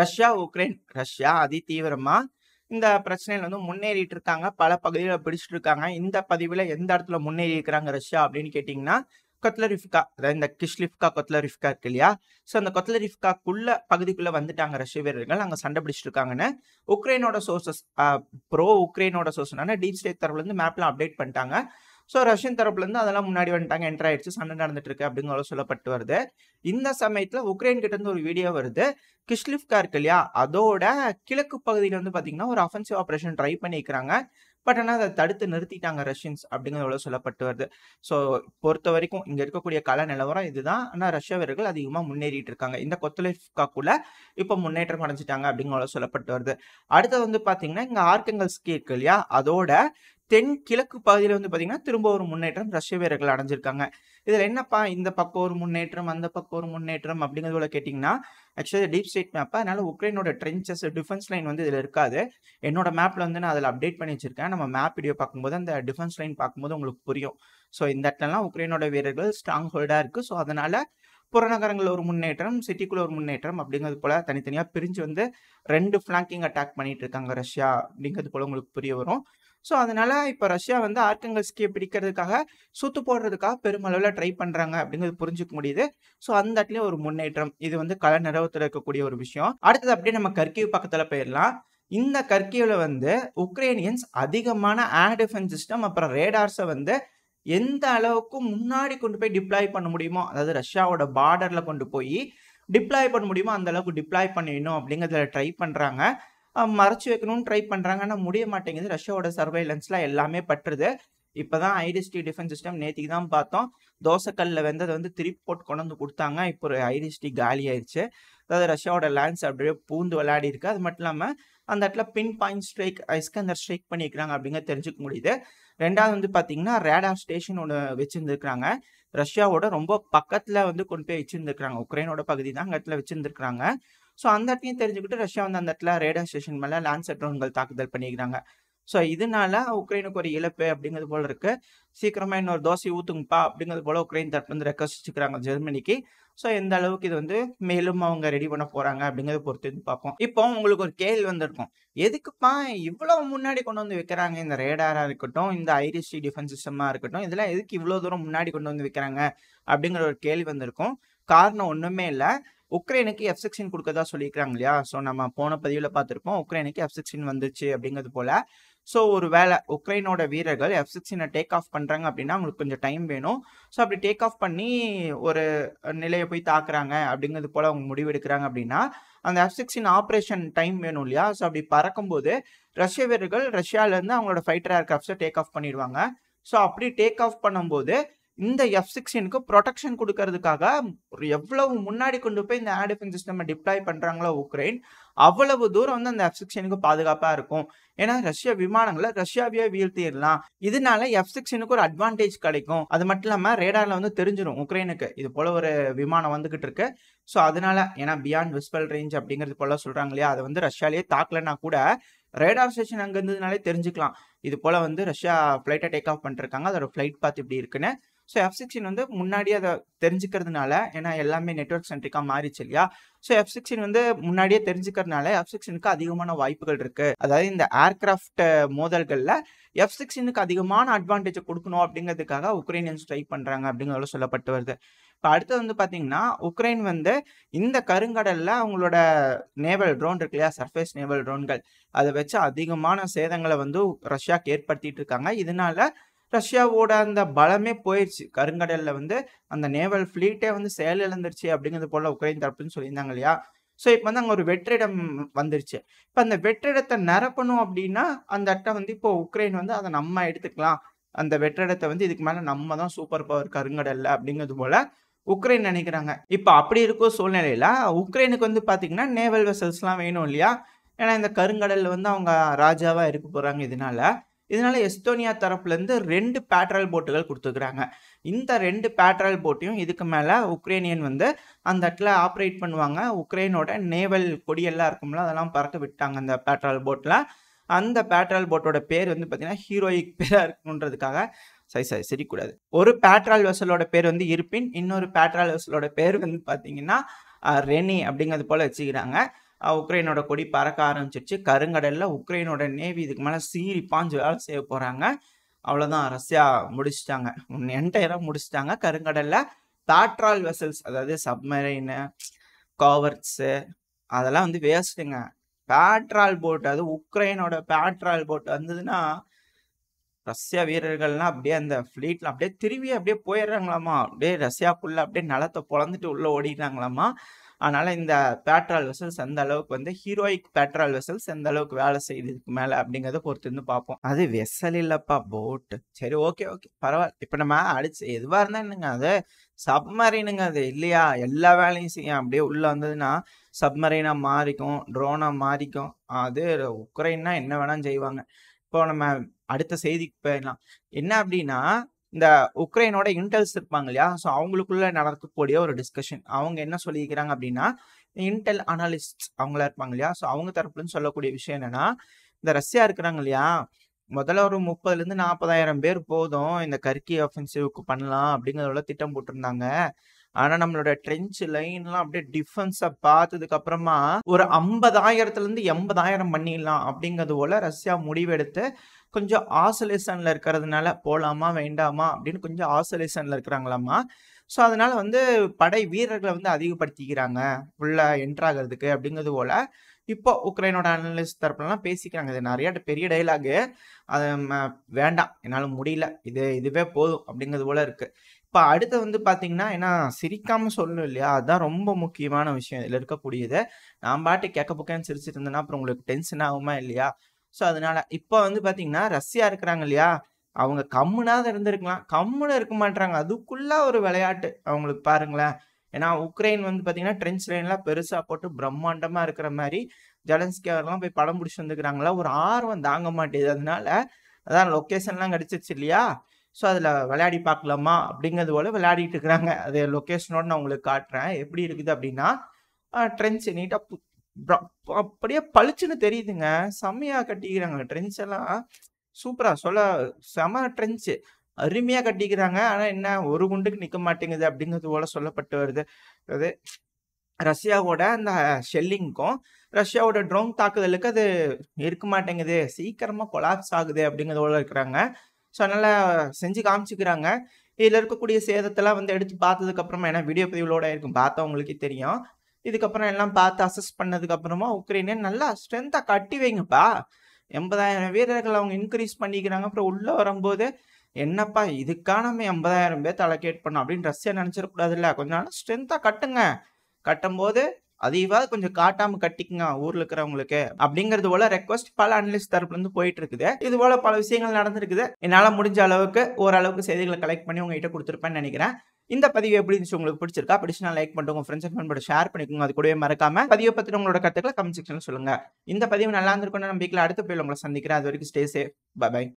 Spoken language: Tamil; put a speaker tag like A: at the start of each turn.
A: ரஷ்யா உக்ரைன் ரஷ்யா அதி இந்த பிரச்சனையில வந்து முன்னேறிட்டு இருக்காங்க பல பகுதிகளில் பிடிச்சிட்டு இருக்காங்க இந்த பதிவில் எந்த இடத்துல முன்னேறி இருக்கிறாங்க ரஷ்யா அப்படின்னு கேட்டீங்கன்னா கொத்லரிஃப்கா அதாவது இந்த கிஷ்லிஃப்கா கொத்லரிஃப்கா இருக்கு இல்லையா ஸோ அந்த கொத்லரிஃப்காக்குள்ள பகுதிக்குள்ள வந்துட்டாங்க ரஷ்ய வீரர்கள் அங்கே சண்டை பிடிச்சிட்டு இருக்காங்கன்னு உக்ரைனோட சோர்சஸ் ப்ரோ உக்ரைனோட சோர்ஸ்னால டீப் ஸ்டேட் தரவுலேருந்து மேப்லாம் அப்டேட் பண்ணிட்டாங்க ஸோ ரஷ்யன் தரப்புலேருந்து அதெல்லாம் முன்னாடி வந்துட்டாங்க என்டர் ஆயிடுச்சு சண்டை நடந்துட்டு இருக்கு அப்படிங்கிற சொல்லப்பட்டு வருது இந்த சமயத்தில் உக்ரைன் கிட்ட இருந்து ஒரு வீடியோ வருது கிஷ்லிஃப்கா இருக்கு இல்லையா அதோட கிழக்கு பகுதியில் வந்து பார்த்தீங்கன்னா ஒரு அஃபென்சிவ் ஆப்ரேஷன் ட்ரை பண்ணிக்கிறாங்க பட் ஆனால் அதை தடுத்து நிறுத்திட்டாங்க ரஷ்யன்ஸ் அப்படிங்கிற எவ்வளோ சொல்லப்பட்டு வருது ஸோ பொறுத்த வரைக்கும் இங்கே இருக்கக்கூடிய கல நிலவரம் இதுதான் ஆனால் ரஷ்ய வீரர்கள் அதிகமாக முன்னேறிட்டு இருக்காங்க இந்த கொத்தலிஃப்காக்குள்ள இப்போ முன்னேற்றம் அடைஞ்சிட்டாங்க அப்படிங்கிற சொல்லப்பட்டு வருது அடுத்தது வந்து பார்த்தீங்கன்னா இங்கே ஆர்கங்கல் இருக்கு இல்லையா அதோட தென் கிழக்கு பகுதியில் வந்து பார்த்தீங்கன்னா திரும்ப ஒரு முன்னேற்றம் ரஷ்ய வீரர்கள் அடைஞ்சிருக்காங்க இதில் என்னப்பா இந்த பக்கம் ஒரு முன்னேற்றம் அந்த பக்கம் ஒரு முன்னேற்றம் அப்படிங்கிறது போல கேட்டிங்கன்னா ஆக்சுவலி டீப் ஸ்டேட் மேப்பா அதனால உக்ரைனோட ட்ரென்சஸ் டிஃபென்ஸ் லைன் வந்து இதில் இருக்காது என்னோட மேப்பில் வந்து நான் அதில் அப்டேட் பண்ணி வச்சிருக்கேன் நம்ம மேப் வீடியோ பார்க்கும்போது அந்த டிஃபென்ஸ் லைன் பார்க்கும்போது உங்களுக்கு புரியும் ஸோ இந்த இடத்துலலாம் உக்ரைனோட வீரர்கள் ஸ்ட்ராங் ஹோல்டாக இருக்குது ஸோ அதனால் புறநகரங்கள் ஒரு முன்னேற்றம் சிட்டிக்குள்ள ஒரு முன்னேற்றம் அப்படிங்கிறது போல தனித்தனியாக பிரிஞ்சு வந்து ரெண்டு ஃப்ளாங்கிங் அட்டாக் பண்ணிட்டு இருக்காங்க ரஷ்யா அப்படிங்கிறது போல உங்களுக்கு புரிய வரும் ஸோ அதனால் இப்போ ரஷ்யா வந்து ஆர்கங்கல்ஸ்கியை பிடிக்கிறதுக்காக சுத்து போடுறதுக்காக பெருமளவில் ட்ரை பண்ணுறாங்க அப்படிங்கிறது புரிஞ்சுக்க முடியுது ஸோ அந்த இடத்துல ஒரு முன்னேற்றம் இது வந்து கல நிறவத்தில் இருக்கக்கூடிய ஒரு விஷயம் அடுத்தது அப்படியே நம்ம கர்கிவ் பக்கத்தில் போயிடலாம் இந்த கர்கிவில் வந்து உக்ரைனியன்ஸ் அதிகமான ஏர் டிஃபென்ஸ் சிஸ்டம் அப்புறம் ரேடார்ஸை வந்து எந்த அளவுக்கு முன்னாடி கொண்டு போய் டிப்ளாய் பண்ண முடியுமோ அதாவது ரஷ்யாவோட பார்டரில் கொண்டு போய் டிப்ளாய் பண்ண முடியுமோ அந்த அளவுக்கு டிப்ளாய் பண்ணிடணும் அப்படிங்கிறதுல ட்ரை பண்ணுறாங்க மறைச்சி வைக்கணும்னு ட்ரை பண்ணுறாங்க ஆனால் முடிய மாட்டேங்குது ரஷ்யாவோட சர்வைலன்ஸ்லாம் எல்லாமே பட்டுருது இப்போ தான் ஐடிஸ்டி டிஃபென்ஸ் சிஸ்டம் நேற்றுக்கு தான் பார்த்தோம் தோசைக்கல்லில் வந்து அதை வந்து திருப்பி போட்டு கொண்டு வந்து கொடுத்தாங்க இப்போ ஒரு ஐடிஸ்டி காலி ஆயிடுச்சு அதாவது ரஷ்யாவோட லேண்ட்ஸ் அப்படியே பூந்து விளையாடி இருக்கு அது மட்டும் இல்லாமல் அந்த இடத்துல pinpoint strike Iskander strike பண்ணியிருக்கிறாங்க அப்படிங்கிற தெரிஞ்சுக்க முடியுது ரெண்டாவது வந்து பார்த்தீங்கன்னா ரேடார் ஸ்டேஷன் ஒன்று வச்சுருந்துருக்குறாங்க ரஷ்யாவோட ரொம்ப பக்கத்தில் வந்து கொண்டு போய் வச்சுருந்துருக்குறாங்க உக்ரைனோட பகுதி தான் அங்கே இடத்துல வச்சுருந்துருக்குறாங்க ஸோ அந்த இடத்தையும் தெரிஞ்சுக்கிட்டு ரஷ்யா வந்து அந்த இடத்துல ரேடார் ஸ்டேஷன் மேலே லேண்ட் ட்ரோன்கள் தாக்குதல் பண்ணிக்கிறாங்க ஸோ இதனால உக்ரைனுக்கு ஒரு இழப்பு அப்படிங்கிறது போல இருக்கு சீக்கிரமா இன்னொரு தோசை ஊத்துங்கப்பா அப்படிங்கிறது போல உக்ரைன் தரப்பு வந்து ரெக்வஸ்டிச்சுக்கிறாங்க ஜெர்மனிக்கு ஸோ எந்த அளவுக்கு இது வந்து மேலும் அவங்க ரெடி பண்ண போறாங்க அப்படிங்கிறத பொறுத்து பார்ப்போம் இப்போ உங்களுக்கு ஒரு கேள்வி வந்திருக்கும் எதுக்குப்பா இவ்வளோ முன்னாடி கொண்டு வந்து வைக்கிறாங்க இந்த ரேடாராக இருக்கட்டும் இந்த ஐரிஸ்டி டிஃபென்ஸ் சிஸ்டமாக இருக்கட்டும் இதெல்லாம் எதுக்கு இவ்வளோ தூரம் முன்னாடி கொண்டு வந்து வைக்கிறாங்க அப்படிங்கிற ஒரு கேள்வி வந்திருக்கும் காரணம் ஒன்றுமே இல்லை உக்ரைனுக்கு எஃப் சிக்ஸ்டின் கொடுக்கறதா சொல்லியிருக்காங்க இல்லையா ஸோ நம்ம போன பதிவில் பார்த்துருப்போம் உக்ரைனுக்கு எஃப் சிக்ஸ்டின் வந்துச்சு அப்படிங்கிறது போல் ஸோ ஒரு வேலை உக்ரைனோட வீரர்கள் எஃப் சிக்ஸ்டினை டேக் ஆஃப் பண்ணுறாங்க அப்படின்னா அவங்களுக்கு கொஞ்சம் டைம் வேணும் ஸோ அப்படி டேக் ஆஃப் பண்ணி ஒரு நிலையை போய் தாக்குறாங்க அப்படிங்கிறது போல் அவங்க முடிவெடுக்கிறாங்க அப்படின்னா அந்த எஃப் சிக்ஸ்டின் ஆப்ரேஷன் டைம் வேணும் இல்லையா ஸோ அப்படி பறக்கும்போது ரஷ்ய வீரர்கள் ரஷ்யாவிலேருந்து அவங்களோட ஃபைட்டர் ஏர்க்ராஃப்ட்ஸை டேக் ஆஃப் பண்ணிடுவாங்க ஸோ அப்படி டேக் ஆஃப் பண்ணும்போது இந்த எஃப் சிக்ஸ்டீனுக்கு ப்ரொடெக்ஷன் கொடுக்கறதுக்காக எவ்வளவு முன்னாடி கொண்டு போய் இந்த ஏர் டிஃபென்ஸ் சிஸ்டம் டிப்ளாய் பண்ணுறாங்களோ உக்ரைன் அவ்வளவு தூரம் வந்து அந்த எஃப் சிக்ஸ்டீனுக்கு பாதுகாப்பாக இருக்கும் ஏன்னா ரஷ்ய விமானங்களை ரஷ்யாவே வீழ்த்திடலாம் இதனால எஃப் சிக்ஸ்டீனுக்கு ஒரு அட்வான்டேஜ் கிடைக்கும் அது மட்டும் இல்லாமல் ரேடாரில் வந்து தெரிஞ்சிடும் உக்ரைனுக்கு இது போல ஒரு விமானம் வந்துகிட்டு இருக்கு ஸோ அதனால ஏன்னா பியாண்ட் விஸ்பல் ரேஞ்ச் அப்படிங்கிறது போல சொல்கிறாங்க இல்லையா அதை வந்து ரஷ்யாலேயே தாக்கலைன்னா கூட ரேடார் ஸ்டேஷன் அங்கே இருந்ததுனாலே தெரிஞ்சுக்கலாம் இது போல் வந்து ரஷ்யா ஃப்ளைட்டை டேக் ஆஃப் பண்ணிருக்காங்க அதோட ஃப்ளைட் பார்த்து இப்படி இருக்குன்னு ஸோ எஃப் சிக்ஸ்டின் வந்து முன்னாடியே அதை தெரிஞ்சுக்கிறதுனால ஏன்னா எல்லாமே நெட்ஒர்க் சென்ட்ரிக்காக மாறிச்சு இல்லையா ஸோ எஃப் சிக்ஸ்டின் வந்து முன்னாடியே தெரிஞ்சுக்கிறதுனால எஃப் சிக்ஸ்டினுக்கு அதிகமான வாய்ப்புகள் இருக்குது அதாவது இந்த ஏர்கிராஃப்ட் மோதல்களில் எஃப் சிக்ஸ்டினுக்கு அதிகமான அட்வான்டேஜை கொடுக்கணும் அப்படிங்கிறதுக்காக உக்ரைனியன்ஸ் ட்ரை பண்ணுறாங்க அப்படிங்கிறத சொல்லப்பட்டு வருது இப்போ அடுத்தது வந்து பார்த்தீங்கன்னா உக்ரைன் வந்து இந்த கருங்கடலில் அவங்களோட நேவல் ட்ரோன் இருக்கு இல்லையா சர்ஃபேஸ் நேவல் ட்ரோன்கள் அதை வச்சு அதிகமான சேதங்களை வந்து ரஷ்யாவுக்கு ஏற்படுத்திட்டு இருக்காங்க இதனால ரஷ்யாவோட அந்த பலமே போயிடுச்சு கருங்கடலில் வந்து அந்த நேவல் ஃப்ளீட்டே வந்து செயல் இழந்துருச்சு அப்படிங்கிறது போல் உக்ரைன் தரப்புன்னு சொல்லியிருந்தாங்க இல்லையா ஸோ இப்போ வந்து அங்கே ஒரு வெற்றிடம் வந்துருச்சு இப்போ அந்த வெற்றிடத்தை நிரப்பணும் அப்படின்னா அந்த அட்டை வந்து இப்போ உக்ரைன் வந்து அதை நம்ம எடுத்துக்கலாம் அந்த வெற்றிடத்தை வந்து இதுக்கு மேலே நம்ம தான் சூப்பர் பவர் கருங்கடலில் அப்படிங்கிறது போல் உக்ரைன் நினைக்கிறாங்க இப்போ அப்படி இருக்கோ சூழ்நிலையில் உக்ரைனுக்கு வந்து பார்த்தீங்கன்னா நேவல் வெசல்ஸ்லாம் வேணும் இல்லையா ஏன்னா இந்த கருங்கடலில் வந்து அவங்க ராஜாவாக இருக்க போகிறாங்க இதனால இதனால் எஸ்தோனியா தரப்புலேருந்து ரெண்டு பேட்ரல் போட்டுகள் கொடுத்துருக்குறாங்க இந்த ரெண்டு பேட்ரல் போட்டையும் இதுக்கு மேலே உக்ரைனியன் வந்து அந்த இடத்துல ஆப்ரேட் பண்ணுவாங்க உக்ரைனோட நேவல் கொடியெல்லாம் இருக்கும்ல அதெல்லாம் பறக்க விட்டாங்க அந்த பேட்ரல் போட்டில் அந்த பேட்ரால் போட்டோட பேர் வந்து பார்த்தீங்கன்னா ஹீரோயிக் பேராக இருக்குன்றதுக்காக சரி சரி சரிக்கூடாது ஒரு பேட்ரால் வெசலோட பேர் வந்து இருப்பின் இன்னொரு பேட்ரால் வெசலோட பேர் வந்து பார்த்தீங்கன்னா ரெனி அப்படிங்கிறது போல் வச்சுக்கிறாங்க உக்ரைனோட கொடி பறக்க ஆரம்பிச்சிருச்சு கருங்கடலில் உக்ரைனோட நேவி இதுக்கு மேலே சீரி பாஞ்சு வேலை செய்ய போகிறாங்க அவ்வளோதான் ரஷ்யா முடிச்சிட்டாங்க என்டையராக முடிச்சிட்டாங்க கருங்கடலில் பேட்ரால் வெசல்ஸ் அதாவது சப்மரைனு காவர்ட்ஸு அதெல்லாம் வந்து வேஸ்ட்டுங்க பேட்ரால் போட் அது உக்ரைனோட பேட்ரால் போட் வந்ததுன்னா ரஷ்யா வீரர்கள்லாம் அப்படியே அந்த ஃப்ளீட்ல அப்படியே திரும்பி அப்படியே போயிடுறாங்களாமா அப்படியே ரஷ்யாக்குள்ள அப்படியே நிலத்தை பொழந்துட்டு உள்ள ஓடிடுறாங்களாமா அதனால் இந்த பேட்ரால் வெசல்ஸ் எந்த அளவுக்கு வந்து ஹீரோயிக் பேட்ரால் வெசல்ஸ் எந்த அளவுக்கு வேலை செய்யுதுக்கு மேலே அப்படிங்கிறத பொறுத்து இருந்து பார்ப்போம் அது வெசல் இல்லைப்பா போட்டு சரி ஓகே ஓகே பரவாயில்ல இப்போ நம்ம அடிச்சு எதுவாக இருந்தால் என்னங்க அது சப்மரீனுங்க அது இல்லையா எல்லா வேலையும் செய்யும் அப்படியே உள்ளே வந்ததுன்னா சப்மரீனாக மாறிக்கும் ட்ரோனாக மாறிக்கும் அது உக்ரைன்னா என்ன வேணாலும் செய்வாங்க இப்போ நம்ம அடுத்த செய்திக்கு போயிடலாம் என்ன அப்படின்னா இந்த உக்ரைனோட இன்டெல்ஸ் இருப்பாங்க இல்லையா ஸோ அவங்களுக்குள்ள நடக்கக்கூடிய ஒரு டிஸ்கஷன் அவங்க என்ன சொல்லியிருக்கிறாங்க அப்படின்னா இன்டெல் அனாலிஸ்ட் அவங்களா இருப்பாங்க இல்லையா ஸோ அவங்க தரப்புலன்னு சொல்லக்கூடிய விஷயம் என்னன்னா இந்த ரஷ்யா இருக்கிறாங்க இல்லையா முதல்ல ஒரு முப்பதுலேருந்து நாற்பதாயிரம் பேர் போதும் இந்த கர்க்கி ஆஃபென்சிவ்க்கு பண்ணலாம் அப்படிங்கிறதுல திட்டம் போட்டிருந்தாங்க ஆனா நம்மளோட ட்ரெஞ்ச் லைன்லாம் அப்படியே டிஃபென்ஸ பார்த்ததுக்கு அப்புறமா ஒரு ஐம்பதாயிரத்துல இருந்து எண்பதாயிரம் பண்ணிடலாம் அப்படிங்கிறது போல ரஷ்யா முடிவெடுத்து கொஞ்சம் ஆசோலேஷன்ல இருக்கிறதுனால போலாமா வேண்டாமா அப்படின்னு கொஞ்சம் ஆசோலேஷன்ல இருக்கிறாங்களாமா ஸோ அதனால வந்து படை வீரர்களை வந்து அதிகப்படுத்திக்கிறாங்க உள்ள என்ட்ராகிறதுக்கு அப்படிங்கிறது போல இப்போ உக்ரைனோட அனலிஸ்ட் தரப்புலாம் பேசிக்கிறாங்க இது நிறைய பெரிய டைலாகு அது வேண்டாம் என்னால் முடியல இது இதுவே போதும் அப்படிங்கிறது போல இருக்குது இப்போ அடுத்து வந்து பார்த்தீங்கன்னா ஏன்னா சிரிக்காமல் சொல்லணும் இல்லையா அதுதான் ரொம்ப முக்கியமான விஷயம் இதில் இருக்கக்கூடியது நான் பாட்டு கேட்க புக்கேன்னு சிரிச்சிட்டு இருந்தேன்னா அப்புறம் உங்களுக்கு டென்ஷன் ஆகுமா இல்லையா ஸோ அதனால இப்போ வந்து பார்த்தீங்கன்னா ரஷ்யா இருக்கிறாங்க இல்லையா அவங்க கம்முனாவது இருந்திருக்கலாம் கம்முன்னு இருக்க மாட்டாங்க அதுக்குள்ள ஒரு விளையாட்டு அவங்களுக்கு பாருங்களேன் ஏன்னா உக்ரைன் வந்து பார்த்தீங்கன்னா ட்ரென்ச் லைன்லாம் பெருசாக போட்டு பிரம்மாண்டமாக இருக்கிற மாதிரி ஜலன்ஸ்கி அவர்லாம் போய் படம் பிடிச்சி வந்துக்கிறாங்களா ஒரு ஆர்வம் தாங்க மாட்டேது அதனால அதான் லொக்கேஷன்லாம் கிடச்சிச்சு இல்லையா ஸோ அதில் விளையாடி பார்க்கலாமா அப்படிங்கிறது போல் விளையாடிட்டு இருக்கிறாங்க அது லொக்கேஷனோட நான் உங்களுக்கு காட்டுறேன் எப்படி இருக்குது அப்படின்னா ட்ரெண்ட்ஸ் நீட்டாக அப்படியே பளிச்சுன்னு தெரியுதுங்க செம்மையாக கட்டிக்கிறாங்க ட்ரெண்ட்ஸ் எல்லாம் சூப்பராக சொல்ல செம ட்ரெண்ட்ஸு அருமையாக கட்டிக்கிறாங்க ஆனால் என்ன ஒரு குண்டுக்கு நிற்க மாட்டேங்குது அப்படிங்கிறது போல் சொல்லப்பட்டு வருது அது ரஷ்யாவோட அந்த ஷெல்லிங்க்கும் ரஷ்யாவோட ட்ரோன் தாக்குதலுக்கு அது இருக்க மாட்டேங்குது சீக்கிரமாக கொலாப்ஸ் ஆகுது அப்படிங்கிறதோட இருக்கிறாங்க ஸோ அதனால் செஞ்சு காமிச்சிக்கிறாங்க இதில் இருக்கக்கூடிய சேதத்தெல்லாம் வந்து எடுத்து பார்த்ததுக்கப்புறமா ஏன்னா வீடியோ பதிவுகளோட இருக்கும் பார்த்தா உங்களுக்கே தெரியும் இதுக்கப்புறம் எல்லாம் பார்த்து அசஸ் பண்ணதுக்கப்புறமா உக்ரைனே நல்லா ஸ்ட்ரென்த்தாக கட்டி வைங்கப்பா எண்பதாயிரம் வீரர்கள் அவங்க இன்க்ரீஸ் பண்ணிக்கிறாங்க அப்புறம் உள்ளே வரும்போது என்னப்பா இதுக்கான நம்ம எண்பதாயிரம் பேர் தலைக்கேட் பண்ணோம் அப்படின்னு ரஷ்யா இல்லை கொஞ்ச நாள் ஸ்ட்ரென்த்தாக கட்டுங்க கட்டும்போது அதைவாக கொஞ்சம் காட்டாம கட்டிக்குங்க ஊர்ல இருக்கிறவங்களுக்கு அப்படிங்கிறது போல ரெக்வஸ்ட் பல அனலிஸ்ட் தரப்புல இருந்து போயிட்டு இருக்குது இது போல பல விஷயங்கள் நடந்திருக்குது என்னால முடிஞ்ச அளவுக்கு ஓரளவுக்கு செய்திகளை கலெக்ட் பண்ணி உங்ககிட்ட கொடுத்துருப்பேன்னு நினைக்கிறேன் இந்த பதிவு எப்படி இருந்துச்சு உங்களுக்கு பிடிச்சிருக்கா பிடிச்சினா லைக் பண்ணுங்க உங்க ஃப்ரெண்ட்ஸ் அண்ட் ஷேர் பண்ணிக்கோங்க அது கூடவே மறக்காம பதிவை பத்தி உங்களோட கருத்துக்களை கமெண்ட் செக்ஷன் சொல்லுங்க இந்த பதிவு நல்லா இருந்திருக்கும்னு நம்பிக்கையில் அடுத்த பிள்ளை உங்களை சந்திக்கிறேன் அது வரைக்கும் ஸ்டே சேஃப் பாய்